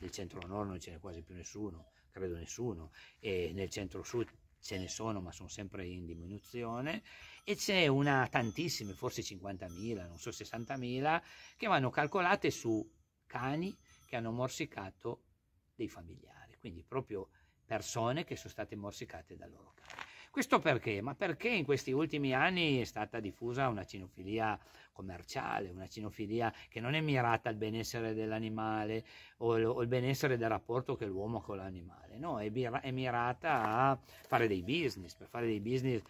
nel centro nord non ce n'è quasi più nessuno, credo nessuno, e nel centro sud ce ne sono ma sono sempre in diminuzione e c'è una tantissime, forse 50.000, non so 60.000, che vanno calcolate su cani che hanno morsicato dei familiari, quindi proprio persone che sono state morsicate dal loro cane. Questo perché? Ma perché in questi ultimi anni è stata diffusa una cinofilia commerciale, una cinofilia che non è mirata al benessere dell'animale o, il benessere del rapporto che l'uomo ha con l'animale, no, è mirata a fare dei business, per fare dei business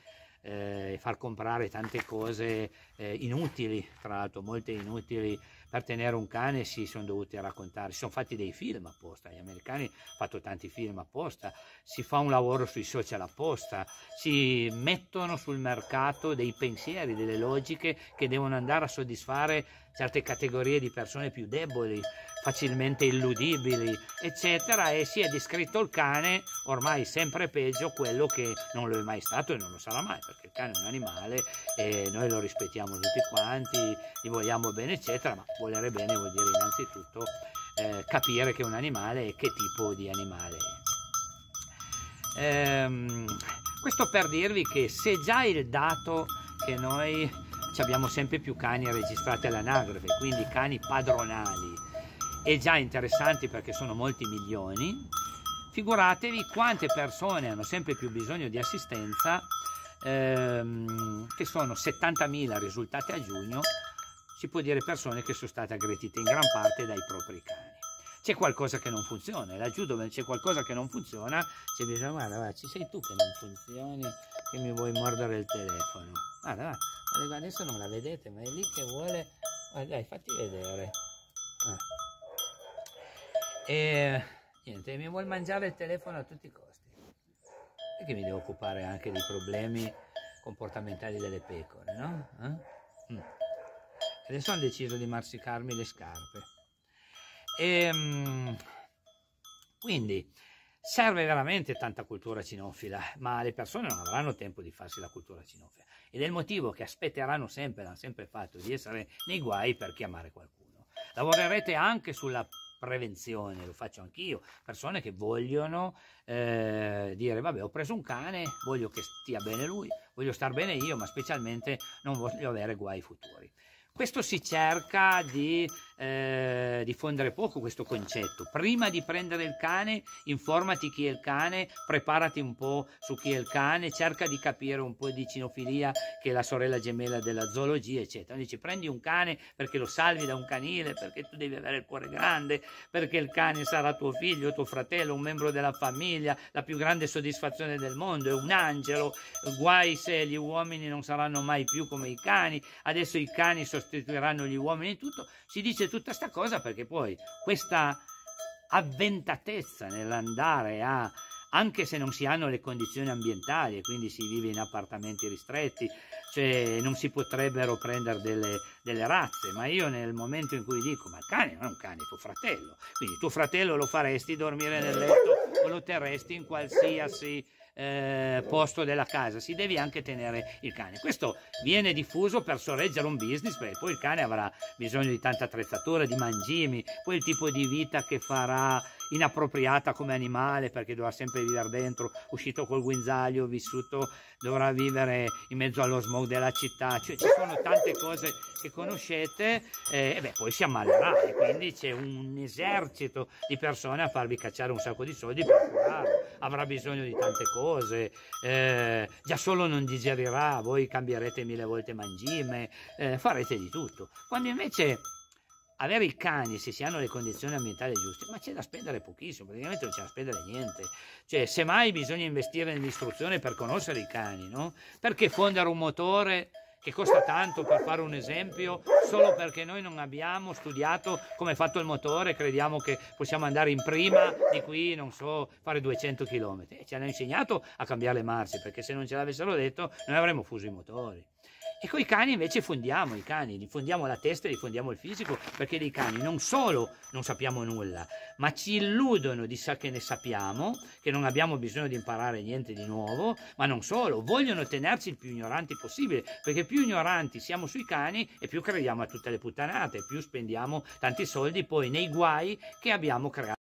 eh, far comprare tante cose eh, inutili, tra l'altro molte inutili per tenere un cane si sono dovuti raccontare, si sono fatti dei film apposta, gli americani hanno fatto tanti film apposta, si fa un lavoro sui social apposta, si mettono sul mercato dei pensieri, delle logiche che devono andare a soddisfare certe categorie di persone più deboli, facilmente illudibili, eccetera, e si è descritto il cane ormai sempre peggio quello che non lo è mai stato e non lo sarà mai, perché il cane è un animale e noi lo rispettiamo tutti quanti, gli vogliamo bene, eccetera, ma volere bene vuol dire innanzitutto eh, capire che è un animale e che tipo di animale è. Ehm, questo per dirvi che se già il dato che noi abbiamo sempre più cani registrati all'anagrafe, quindi cani padronali, e già interessanti perché sono molti milioni, figuratevi quante persone hanno sempre più bisogno di assistenza, ehm, che sono 70.000 risultate a giugno, si può dire persone che sono state aggredite in gran parte dai propri cani. C'è qualcosa che non funziona, laggiù dove c'è qualcosa che non funziona, c'è bisogno, guarda, guarda, ci sei tu che non funzioni, che mi vuoi mordere il telefono. Guarda, guarda, adesso non la vedete, ma è lì che vuole... Guarda, dai, fatti vedere. Ah. E niente, mi vuol mangiare il telefono a tutti i costi. Perché mi devo occupare anche dei problemi comportamentali delle pecore, no? Eh? Mm. Adesso hanno deciso di marsicarmi le scarpe. E, ehm, quindi serve veramente tanta cultura cinofila, ma le persone non avranno tempo di farsi la cultura cinofila. Ed è il motivo che aspetteranno sempre, l'hanno sempre fatto, di essere nei guai per chiamare qualcuno. Lavorerete anche sulla prevenzione, lo faccio anch'io, persone che vogliono eh, dire vabbè ho preso un cane, voglio che stia bene lui, voglio star bene io, ma specialmente non voglio avere guai futuri. Questo si cerca di eh, diffondere poco questo concetto. Prima di prendere il cane, informati chi è il cane, preparati un po' su chi è il cane, cerca di capire un po' di cinofilia che è la sorella gemella della zoologia, eccetera. Dici prendi un cane perché lo salvi da un canile, perché tu devi avere il cuore grande, perché il cane sarà tuo figlio, tuo fratello, un membro della famiglia, la più grande soddisfazione del mondo, è un angelo. Guai se gli uomini non saranno mai più come i cani. Adesso i cani sono sostituiranno gli uomini in tutto, si dice tutta questa cosa perché poi questa avventatezza nell'andare a anche se non si hanno le condizioni ambientali e quindi si vive in appartamenti ristretti, cioè non si potrebbero prendere delle, delle, razze, ma io nel momento in cui dico ma il cane non è un cane, è tuo fratello, quindi tuo fratello lo faresti dormire nel letto o lo terresti in qualsiasi eh, posto della casa, si devi anche tenere il cane. Questo viene diffuso per sorreggere un business, perché poi il cane avrà bisogno di tanta attrezzatura, di mangimi, poi il tipo di vita che farà inappropriata come animale perché dovrà sempre vivere dentro, uscito col guinzaglio, vissuto, dovrà vivere in mezzo allo smog della città, cioè ci sono tante cose che conoscete eh, e beh, poi si ammalerà e quindi c'è un esercito di persone a farvi cacciare un sacco di soldi per curarlo, avrà bisogno di tante cose, eh, già solo non digerirà, voi cambierete mille volte mangime, eh, farete di tutto. Quando invece avere i cani se si hanno le condizioni ambientali giuste, ma c'è da spendere pochissimo, praticamente non c'è da spendere niente. Cioè, semmai bisogna investire nell'istruzione per conoscere i cani, no? Perché fondere un motore che costa tanto per fare un esempio, solo perché noi non abbiamo studiato come è fatto il motore, crediamo che possiamo andare in prima di qui, non so, fare 200 km. E ci hanno insegnato a cambiare le marce, perché se non ce l'avessero detto noi avremmo fuso i motori. E con i cani invece fondiamo i cani, gli fondiamo la testa e gli fondiamo il fisico, perché dei cani non solo non sappiamo nulla, ma ci illudono di sa che ne sappiamo, che non abbiamo bisogno di imparare niente di nuovo, ma non solo, vogliono tenerci il più ignoranti possibile, perché più ignoranti siamo sui cani e più crediamo a tutte le puttanate, più spendiamo tanti soldi poi nei guai che abbiamo creato.